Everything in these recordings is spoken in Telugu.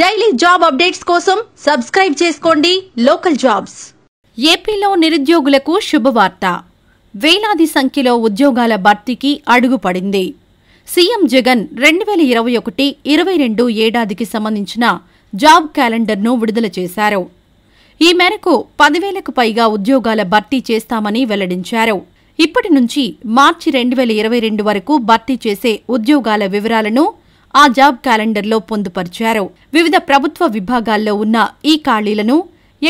డైలీ జాబ్ అప్డేట్స్ కోసం సబ్స్క్రైబ్ చేసుకోండి లోకల్ జాబ్స్ ఏపీలో నిరుద్యోగులకు శుభవార్త వేలాది సంఖ్యలో ఉద్యోగాల భర్తీకి అడుగుపడింది సీఎం జగన్ రెండు వేల ఇరవై ఒకటి ఇరవై రెండు ఏడాదికి సంబంధించిన జాబ్ క్యాలెండర్ను విడుదల చేశారు ఈ మేరకు పదివేలకు పైగా ఉద్యోగాల భర్తీ చేస్తామని వెల్లడించారు ఇప్పటి నుంచి మార్చి రెండు వేల ఇరవై రెండు వరకు భర్తీ చేసే ఉద్యోగాల వివరాలను ఆ జాబ్ క్యాలెండర్లో పొందుపరిచారు వివిధ ప్రభుత్వ విభాగాల్లో ఉన్న ఈ ఖాళీలను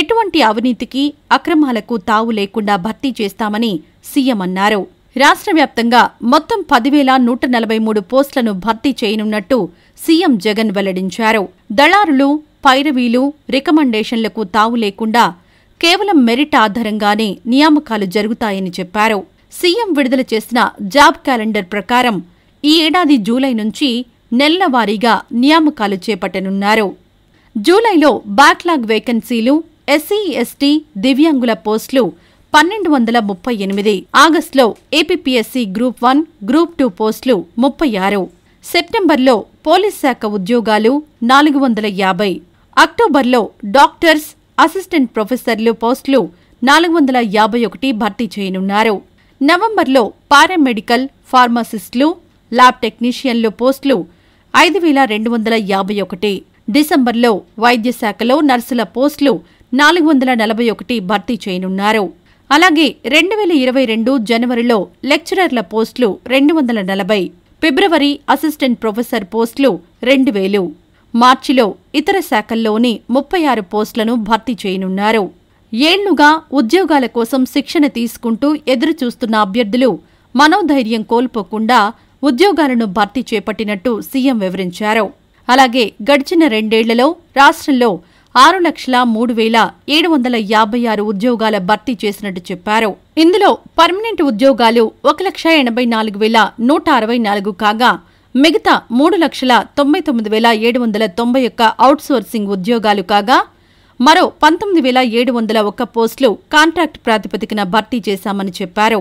ఎటువంటి అవినీతికి అక్రమాలకు తావు లేకుండా భర్తీ చేస్తామని సీఎం అన్నారు రాష్ట్ర వ్యాప్తంగా మొత్తం పదివేల నూట నలభై మూడు పోస్టులను భర్తీ చేయనున్నట్టు సీఎం జగన్ వెల్లడించారు దళారులు పైరవీలు రికమెండేషన్లకు తావు లేకుండా కేవలం మెరిట్ ఆధారంగానే నియామకాలు జరుగుతాయని చెప్పారు సీఎం విడుదల చేసిన జాబ్ క్యాలెండర్ ప్రకారం ఈ ఏడాది జూలై నుంచి నెలవారీగా నియామకాలు చేపట్టనున్నారు జూలైలో బ్యాక్లాగ్ వేకెన్సీలు ఎస్సీ ఎస్టీ దివ్యాంగుల పోస్టులు పన్నెండు వందల ముప్పై ఎనిమిది ఆగస్టులో APSC group one group two పోస్టులు ముప్పై ఆరు సెప్టెంబర్లో పోలీస్ శాఖ ఉద్యోగాలు నాలుగు వందల యాభై అక్టోబర్లో డాక్టర్స్ అసిస్టెంట్ ప్రొఫెసర్లు పోస్టులు నాలుగు వందల యాభై ఒకటి భర్తీ చేయనున్నారు నవంబర్లో పారామెడికల్ ఫార్మాసిస్టులు ల్యాబ్ టెక్నీషియన్లు పోస్టులు ఐదు వేల రెండు వందల యాభై ఒకటి డిసెంబర్లో వైద్య శాఖలో నర్సుల పోస్టులు నాలుగు వందల నలభై ఒకటి భర్తీ చేయనున్నారు అలాగే రెండు వేల ఇరవై రెండు జనవరిలో లెక్చరర్ల పోస్టులు రెండు వందల నలభై ఫిబ్రవరి అసిస్టెంట్ ప్రొఫెసర్ పోస్టులు రెండు వేలు మార్చిలో ఇతర శాఖల్లోని ముప్పై ఆరు పోస్టులను భర్తీ చేయనున్నారు ఏళ్లుగా ఉద్యోగాల కోసం శిక్షణ తీసుకుంటూ ఎదురుచూస్తున్న అభ్యర్థులు మనోధైర్యం కోల్పోకుండా ఉద్యోగాలను భర్తీ చేపట్టినట్టు సీఎం వివరించారు అలాగే గడిచిన రెండేళ్లలో రాష్ట్రంలో ఆరు లక్షల మూడు వేల ఏడు వందల యాభై ఆరు ఉద్యోగాల భర్తీ చేసినట్టు చెప్పారు ఇందులో పర్మనెంట్ ఉద్యోగాలు ఒక లక్ష ఎనభై నాలుగు వేల నూట అరవై నాలుగు కాగా మిగతా మూడు లక్షల తొంభై తొమ్మిది వేల ఏడు వందల తొంభై ఒక్క అవుట్సోర్సింగ్ ఉద్యోగాలు కాగా మరో పంతొమ్మిది వేల ఏడు వందల ఒక్క పోస్టులు కాంట్రాక్ట్ ప్రాతిపదికన భర్తీ చేశామని చెప్పారు